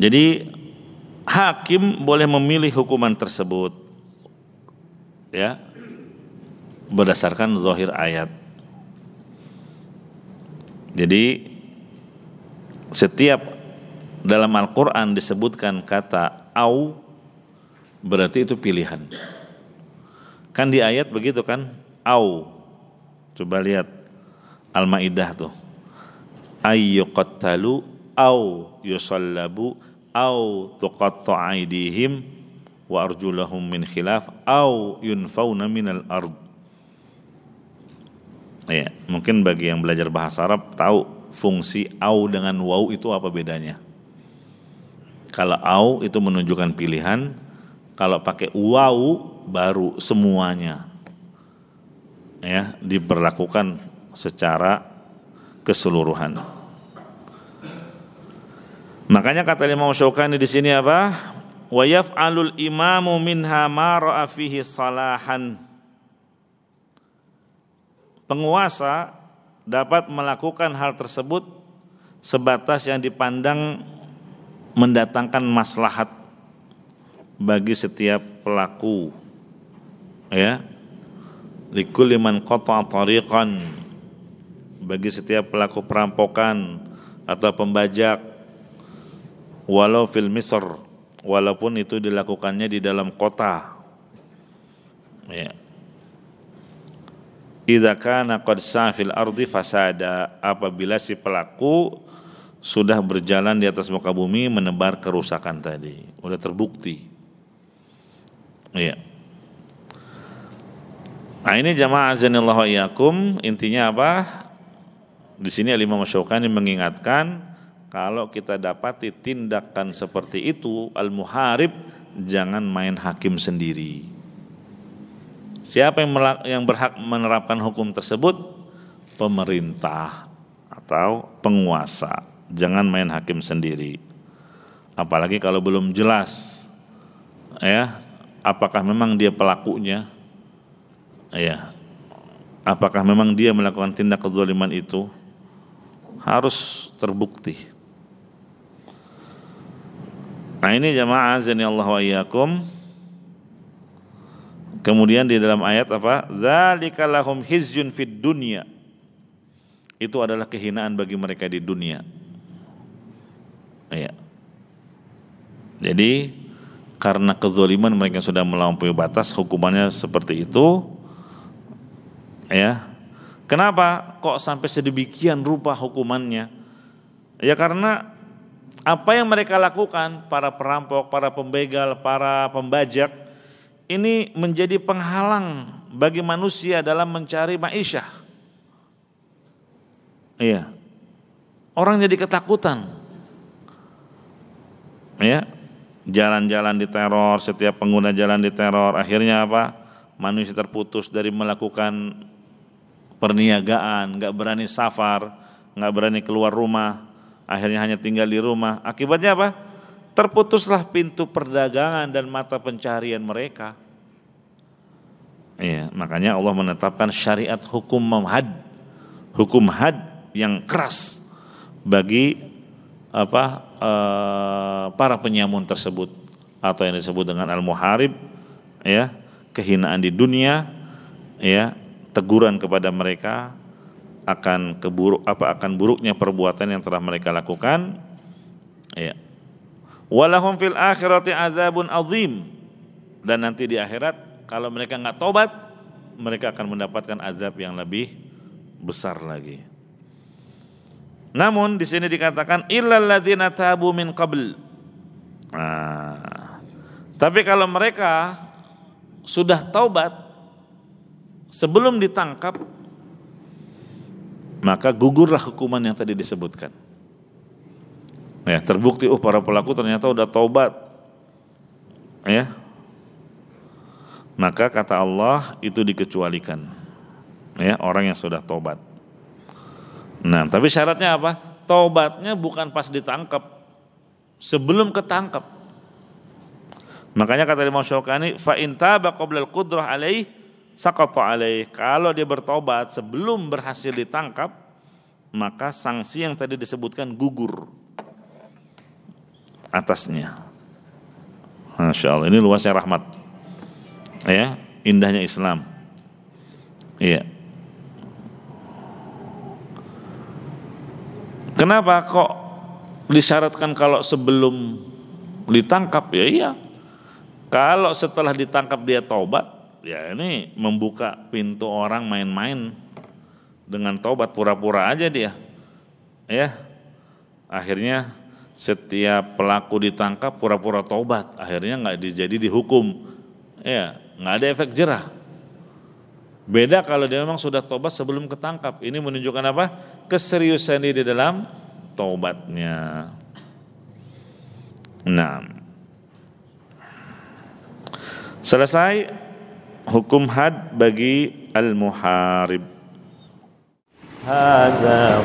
Jadi hakim boleh memilih hukuman tersebut ya berdasarkan zahir ayat. Jadi setiap dalam Al-Qur'an disebutkan kata au berarti itu pilihan. Kan di ayat begitu kan? Au. Coba lihat Al-Maidah tuh. Ayyuqattalu au yusallabu au tuqatta aidihim wa arjulahum min khilaf au yunfauna minal ard ya mungkin bagi yang belajar bahasa Arab tahu fungsi au dengan wau itu apa bedanya kalau au itu menunjukkan pilihan kalau pakai wau baru semuanya ya diperlakukan secara keseluruhan Makanya kata Imam Syaukani di sini apa? Wa yaf'alul imamu minha ma ra'a fihi salahan. Penguasa dapat melakukan hal tersebut sebatas yang dipandang mendatangkan maslahat bagi setiap pelaku. Ya. Likulli man qata'a tariqan bagi setiap pelaku perampokan atau pembajak walau fil misr walaupun itu dilakukannya di dalam kota ya idza kana qad safil ardi fasada apabila si pelaku sudah berjalan di atas muka bumi menebar kerusakan tadi sudah terbukti ya Nah ini jamaah azanillahu iyakum intinya apa? Di sini Imam Syaukani mengingatkan kalau kita dapati tindakan seperti itu, al-muharib jangan main hakim sendiri. Siapa yang, yang berhak menerapkan hukum tersebut? Pemerintah atau penguasa. Jangan main hakim sendiri. Apalagi kalau belum jelas ya, apakah memang dia pelakunya? Ya. Apakah memang dia melakukan tindak kezaliman itu? Harus terbukti. Nah ini jamaah azani Allah wa iyyakum. Kemudian di dalam ayat apa? Zalika lahum hizyun fid dunya. Itu adalah kehinaan bagi mereka di dunia. Ya. Jadi karena kezaliman mereka sudah melampaui batas hukumannya seperti itu ya kenapa kok sampai sedemikian rupa hukumannya ya karena apa yang mereka lakukan, para perampok, para pembegal, para pembajak, ini menjadi penghalang bagi manusia dalam mencari maisha. Iya. Orang jadi ketakutan. Ya. Jalan-jalan diteror, setiap pengguna jalan diteror, akhirnya apa? Manusia terputus dari melakukan perniagaan, nggak berani safar, nggak berani keluar rumah, Akhirnya hanya tinggal di rumah. Akibatnya apa? Terputuslah pintu perdagangan dan mata pencarian mereka. Ya, makanya Allah menetapkan syariat hukum had, hukum had yang keras bagi apa e, para penyamun tersebut atau yang disebut dengan al-muharib ya, kehinaan di dunia ya, teguran kepada mereka akan keburuk apa akan buruknya perbuatan yang telah mereka lakukan ya walahum fil akhirati azabun azim dan nanti di akhirat kalau mereka nggak tobat mereka akan mendapatkan azab yang lebih besar lagi namun di sini dikatakan illal tabu min qabl nah, tapi kalau mereka sudah taubat sebelum ditangkap maka gugurlah hukuman yang tadi disebutkan. Ya, terbukti oh para pelaku ternyata udah taubat. Ya. Maka kata Allah itu dikecualikan. Ya, orang yang sudah taubat. Nah, tapi syaratnya apa? Taubatnya bukan pas ditangkap. Sebelum ketangkap. Makanya kata Imam Syaukani, fa in taba qabla al-qudrah alaihi Sakoto alaih kalau dia bertobat sebelum berhasil ditangkap maka sanksi yang tadi disebutkan gugur atasnya Masya Allah ini luasnya rahmat ya indahnya Islam iya kenapa kok disyaratkan kalau sebelum ditangkap ya iya kalau setelah ditangkap dia taubat ya ini membuka pintu orang main-main dengan taubat pura-pura aja dia ya akhirnya setiap pelaku ditangkap pura-pura taubat akhirnya nggak jadi dihukum ya nggak ada efek jerah beda kalau dia memang sudah taubat sebelum ketangkap ini menunjukkan apa keseriusan dia di dalam taubatnya nah selesai hukum had bagi al-muharib. Hada